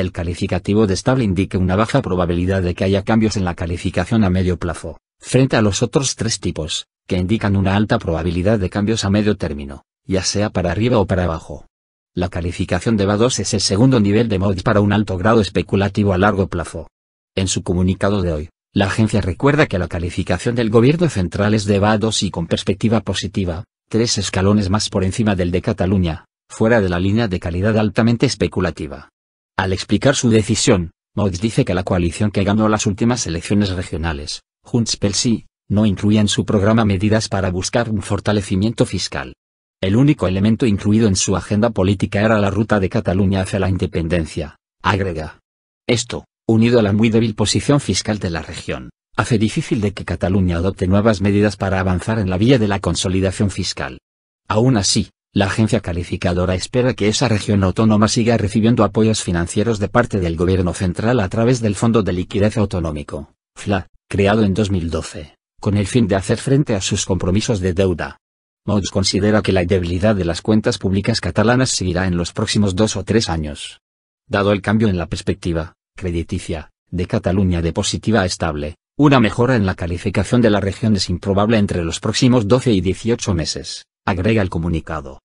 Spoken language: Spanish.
el calificativo de estable indica una baja probabilidad de que haya cambios en la calificación a medio plazo, frente a los otros tres tipos, que indican una alta probabilidad de cambios a medio término, ya sea para arriba o para abajo. La calificación de Bados es el segundo nivel de MOD para un alto grado especulativo a largo plazo. En su comunicado de hoy, la agencia recuerda que la calificación del gobierno central es de Bados 2 y con perspectiva positiva, tres escalones más por encima del de Cataluña, fuera de la línea de calidad altamente especulativa. Al explicar su decisión, Moix dice que la coalición que ganó las últimas elecciones regionales, Junts pel Sí, no incluía en su programa medidas para buscar un fortalecimiento fiscal. El único elemento incluido en su agenda política era la ruta de Cataluña hacia la independencia, agrega. Esto, unido a la muy débil posición fiscal de la región, hace difícil de que Cataluña adopte nuevas medidas para avanzar en la vía de la consolidación fiscal. Aún así, la agencia calificadora espera que esa región autónoma siga recibiendo apoyos financieros de parte del gobierno central a través del Fondo de Liquidez Autonómico, FLA, creado en 2012, con el fin de hacer frente a sus compromisos de deuda. Mods considera que la debilidad de las cuentas públicas catalanas seguirá en los próximos dos o tres años. Dado el cambio en la perspectiva, crediticia, de Cataluña de positiva a estable, una mejora en la calificación de la región es improbable entre los próximos 12 y 18 meses agrega el comunicado.